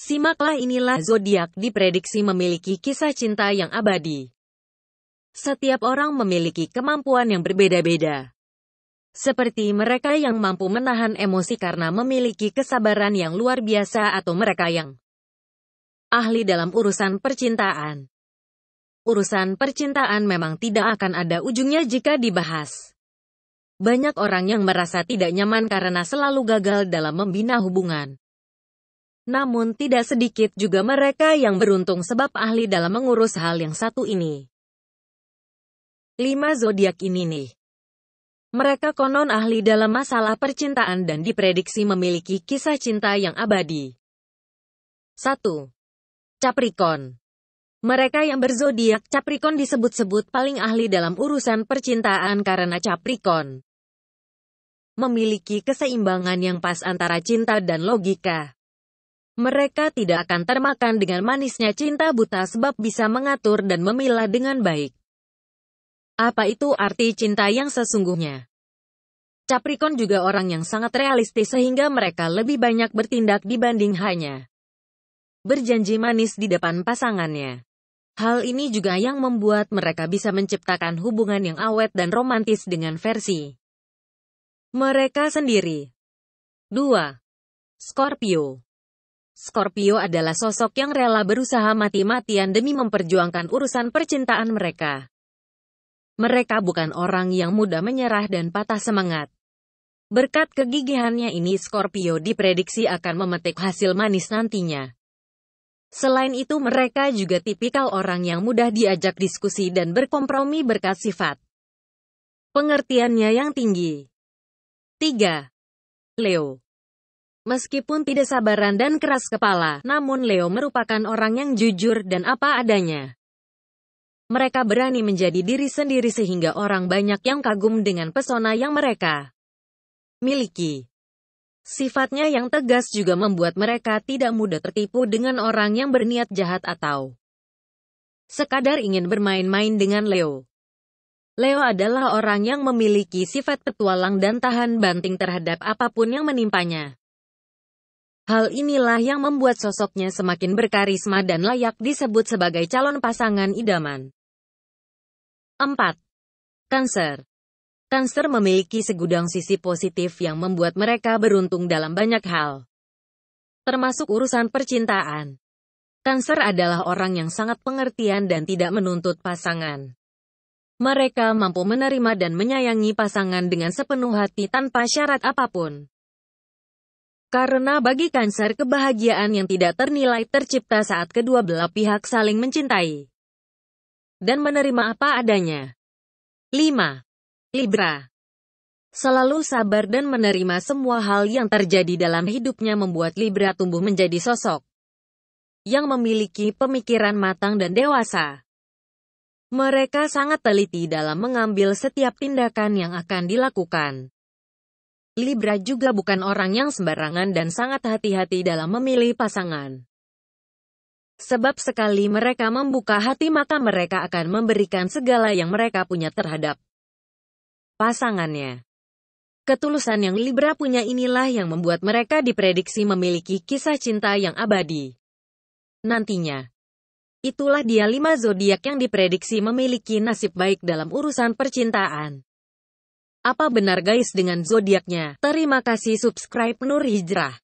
Simaklah inilah zodiak diprediksi memiliki kisah cinta yang abadi. Setiap orang memiliki kemampuan yang berbeda-beda. Seperti mereka yang mampu menahan emosi karena memiliki kesabaran yang luar biasa atau mereka yang ahli dalam urusan percintaan. Urusan percintaan memang tidak akan ada ujungnya jika dibahas. Banyak orang yang merasa tidak nyaman karena selalu gagal dalam membina hubungan. Namun tidak sedikit juga mereka yang beruntung sebab ahli dalam mengurus hal yang satu ini. 5 zodiak ini nih. Mereka konon ahli dalam masalah percintaan dan diprediksi memiliki kisah cinta yang abadi. 1. Capricorn. Mereka yang berzodiak Capricorn disebut-sebut paling ahli dalam urusan percintaan karena Capricorn memiliki keseimbangan yang pas antara cinta dan logika. Mereka tidak akan termakan dengan manisnya cinta buta sebab bisa mengatur dan memilah dengan baik. Apa itu arti cinta yang sesungguhnya? Capricorn juga orang yang sangat realistis sehingga mereka lebih banyak bertindak dibanding hanya berjanji manis di depan pasangannya. Hal ini juga yang membuat mereka bisa menciptakan hubungan yang awet dan romantis dengan versi mereka sendiri. 2. Scorpio Scorpio adalah sosok yang rela berusaha mati-matian demi memperjuangkan urusan percintaan mereka. Mereka bukan orang yang mudah menyerah dan patah semangat. Berkat kegigihannya ini Scorpio diprediksi akan memetik hasil manis nantinya. Selain itu mereka juga tipikal orang yang mudah diajak diskusi dan berkompromi berkat sifat. Pengertiannya yang tinggi. 3. Leo Meskipun tidak sabaran dan keras kepala, namun Leo merupakan orang yang jujur dan apa adanya. Mereka berani menjadi diri sendiri sehingga orang banyak yang kagum dengan pesona yang mereka miliki. Sifatnya yang tegas juga membuat mereka tidak mudah tertipu dengan orang yang berniat jahat atau sekadar ingin bermain-main dengan Leo. Leo adalah orang yang memiliki sifat petualang dan tahan banting terhadap apapun yang menimpanya. Hal inilah yang membuat sosoknya semakin berkarisma dan layak disebut sebagai calon pasangan idaman. 4. Cancer. Kanker memiliki segudang sisi positif yang membuat mereka beruntung dalam banyak hal. Termasuk urusan percintaan. Kanker adalah orang yang sangat pengertian dan tidak menuntut pasangan. Mereka mampu menerima dan menyayangi pasangan dengan sepenuh hati tanpa syarat apapun. Karena bagi Cancer kebahagiaan yang tidak ternilai tercipta saat kedua belah pihak saling mencintai dan menerima apa adanya. 5. Libra Selalu sabar dan menerima semua hal yang terjadi dalam hidupnya membuat Libra tumbuh menjadi sosok yang memiliki pemikiran matang dan dewasa. Mereka sangat teliti dalam mengambil setiap tindakan yang akan dilakukan. Libra juga bukan orang yang sembarangan dan sangat hati-hati dalam memilih pasangan. Sebab sekali mereka membuka hati maka mereka akan memberikan segala yang mereka punya terhadap pasangannya. Ketulusan yang Libra punya inilah yang membuat mereka diprediksi memiliki kisah cinta yang abadi. Nantinya, itulah dia lima zodiak yang diprediksi memiliki nasib baik dalam urusan percintaan. Apa benar guys dengan zodiaknya? Terima kasih subscribe Nur Hijrah.